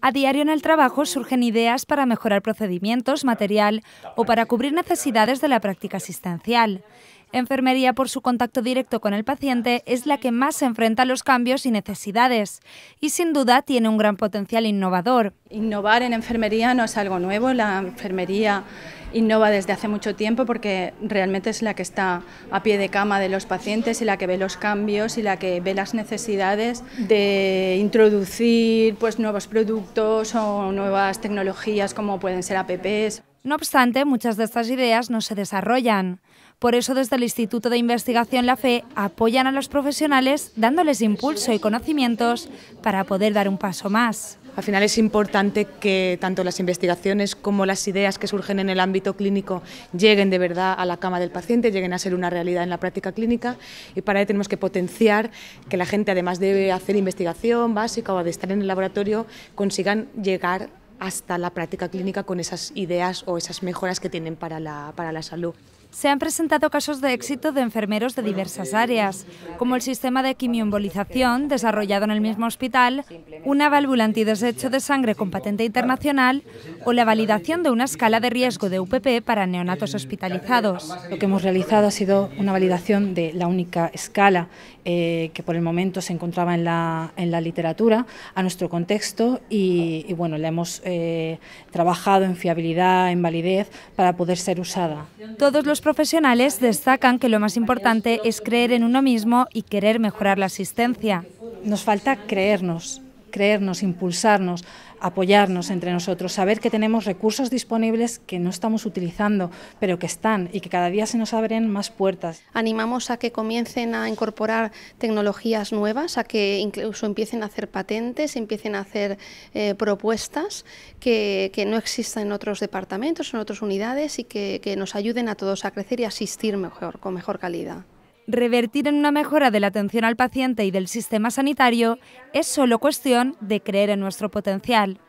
A diario en el trabajo surgen ideas para mejorar procedimientos, material o para cubrir necesidades de la práctica asistencial. Enfermería, por su contacto directo con el paciente, es la que más se enfrenta a los cambios y necesidades y sin duda tiene un gran potencial innovador. Innovar en enfermería no es algo nuevo, la enfermería innova desde hace mucho tiempo porque realmente es la que está a pie de cama de los pacientes y la que ve los cambios y la que ve las necesidades de introducir pues, nuevos productos o nuevas tecnologías como pueden ser APPs. No obstante, muchas de estas ideas no se desarrollan. Por eso desde el Instituto de Investigación La Fe apoyan a los profesionales dándoles impulso y conocimientos para poder dar un paso más. Al final es importante que tanto las investigaciones como las ideas que surgen en el ámbito clínico lleguen de verdad a la cama del paciente, lleguen a ser una realidad en la práctica clínica y para ello tenemos que potenciar que la gente además de hacer investigación básica o de estar en el laboratorio consigan llegar hasta la práctica clínica con esas ideas o esas mejoras que tienen para la, para la salud. Se han presentado casos de éxito de enfermeros de diversas áreas, como el sistema de quimioembolización desarrollado en el mismo hospital, una válvula antidesecho de sangre con patente internacional o la validación de una escala de riesgo de UPP para neonatos hospitalizados. Lo que hemos realizado ha sido una validación de la única escala eh, que por el momento se encontraba en la, literatura a nuestro contexto y, bueno, la hemos eh, trabajado en fiabilidad, en validez para poder ser usada. Todos los profesionales destacan que lo más importante es creer en uno mismo y querer mejorar la asistencia. Nos falta creernos, creernos, impulsarnos, apoyarnos entre nosotros, saber que tenemos recursos disponibles que no estamos utilizando, pero que están y que cada día se nos abren más puertas. Animamos a que comiencen a incorporar tecnologías nuevas, a que incluso empiecen a hacer patentes, empiecen a hacer eh, propuestas que, no existan en otros departamentos, en otras unidades y que, nos ayuden a todos a crecer y a asistir mejor, con mejor calidad revertir en una mejora de la atención al paciente y del sistema sanitario es solo cuestión de creer en nuestro potencial.